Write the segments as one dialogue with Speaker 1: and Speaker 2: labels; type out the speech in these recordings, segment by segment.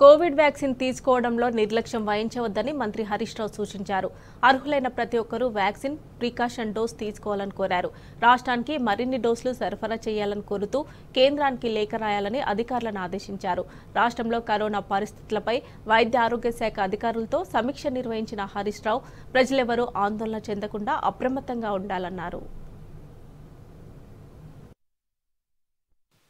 Speaker 1: Covid vaccine తీసుకోవడంలో నిర్లక్ష్యం వహించవద్దని మంత్రి హరీష్ రావు సూచించారు అర్హులైన ప్రతి ఒక్కరూ వ్యాక్సిన్ ప్రికాషన్ డోస్ తీసుకోవాలని కోరారు రాష్ట్రానికి మరిన్ని డోసులు సరఫరా చేయాలని కోరుతూ కేంద్రానికి లేఖ రాయాలని అధికారులను ఆదేశించారు రాష్ట్రంలో కరోనా పరిస్థితులపై వైద్య ఆరోగ్య శాఖ అధికారులతో సమీక్ష నిర్వహించిన హరీష్ రావు ప్రజలెవరూ ఆందోళన చెందకుండా అప్రమత్తంగా ఉండాలన్నారు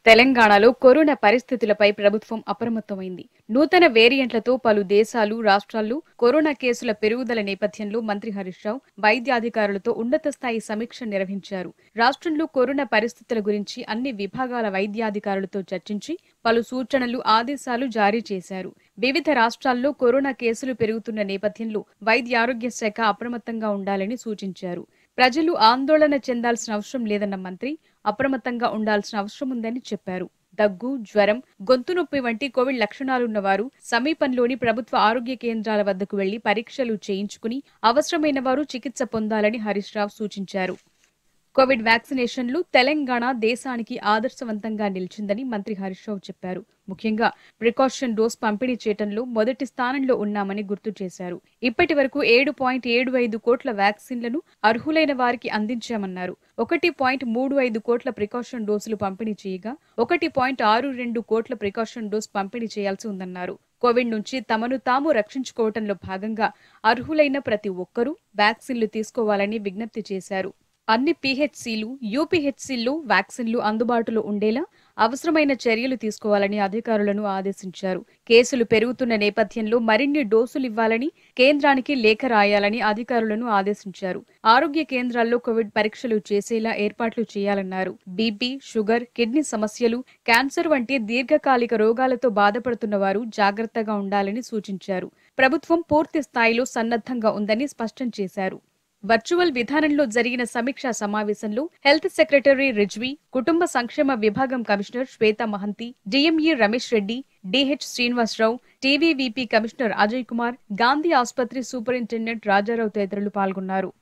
Speaker 2: తెలంగాణలో కరోనా పరిస్థితులపై ప్రభుత్వం అప్రమత్తమైంది నూతన వేరియంట్లతో పలు దేశాలు రాష్ట్రాల్లో కరోనా కేసుల పెరుగుదల నేపథ్యంలో మంత్రి హరీష్ రావు వైద్యాధికారులతో ఉన్నత స్థాయి సమీక్ష నిర్వహించారు రాష్ట్రంలో కరోనా పరిస్థితుల గురించి అన్ని విభాగాల వైద్యాధికారులతో చర్చించి పలు సూచనలు ఆదేశాలు జారీ చేశారు వివిధ రాష్ట్రాల్లో కరోనా కేసులు పెరుగుతున్న నేపథ్యంలో వైద్య ఆరోగ్య శాఖ అప్రమత్తంగా ఉండాలని సూచించారు ప్రజలు ఆందోళన చెందాల్సిన అవసరం లేదన్న మంత్రి అప్రమత్తంగా ఉండాల్సిన అవసరం ఉందని చెప్పారు దగ్గు జ్వరం గొంతు నొప్పి వంటి కోవిడ్ లక్షణాలున్నవారు సమీపంలోని ప్రభుత్వ ఆరోగ్య కేంద్రాల వద్దకు వెళ్లి పరీక్షలు చేయించుకుని అవసరమైన వారు చికిత్స పొందాలని హరీష్ రావు సూచించారు కోవిడ్ వ్యాక్సినేషన్లు తెలంగాణ దేశానికి ఆదర్శవంతంగా నిలిచిందని మంత్రి హరీష్ రావు చెప్పారు ముఖ్యంగా ప్రికాషన్ డోస్ పంపిణీ చేయడంలో మొదటి స్థానంలో ఉన్నామని గుర్తు చేశారు ఇప్పటి వరకు ఏడు పాయింట్ ఏడు ఐదు కోట్ల వ్యాక్సిన్లను అర్హులైన వారికి అందించామన్నారు ఒకటి పాయింట్ మూడు ఐదు కోట్ల ప్రికాషన్ డోసులు పంపిణీ చేయగా ఒకటి పాయింట్ ఆరు రెండు కోట్ల ప్రికాషన్ డోస్ పంపిణీ చేయాల్సి ఉందన్నారు కోవిడ్ నుంచి తమను తాము రక్షించుకోవడంలో భాగంగా అర్హులైన ప్రతి ఒక్కరూ వ్యాక్సిన్లు తీసుకోవాలని విజ్ఞప్తి చేశారు అన్ని పిహెచ్సిలు యూపీహెచ్సిల్లో వ్యాక్సిన్లు అందుబాటులో ఉండేలా అవసరమైన చర్యలు తీసుకోవాలని అధికారులను ఆదేశించారు కేసులు పెరుగుతున్న నేపథ్యంలో మరిన్ని డోసులు ఇవ్వాలని కేంద్రానికి లేఖ రాయాలని అధికారులను ఆదేశించారు ఆరోగ్య కేంద్రాల్లో కోవిడ్ పరీక్షలు చేసేలా ఏర్పాట్లు చేయాలన్నారు బీపీ షుగర్ కిడ్నీ సమస్యలు క్యాన్సర్ వంటి దీర్ఘకాలిక రోగాలతో బాధపడుతున్న వారు జాగ్రత్తగా ఉండాలని సూచించారు ప్రభుత్వం పూర్తి స్థాయిలో సన్నద్ధంగా ఉందని స్పష్టం చేశారు వర్చువల్ విధానంలో జరిగిన సమీక్షా సమావేశంలో హెల్త్ సెక్రటరీ రిజ్వి కుటుంబ సంక్షేమ విభాగం commissioner Shweta Mohanty DME Ramesh Reddy DH Srinivasarao TVVP commissioner Ajay Kumar Gandhi ఆసుపత్రి సూపరింటెండెంట్ రాజారావు తదితరులు పాల్గొన్నారు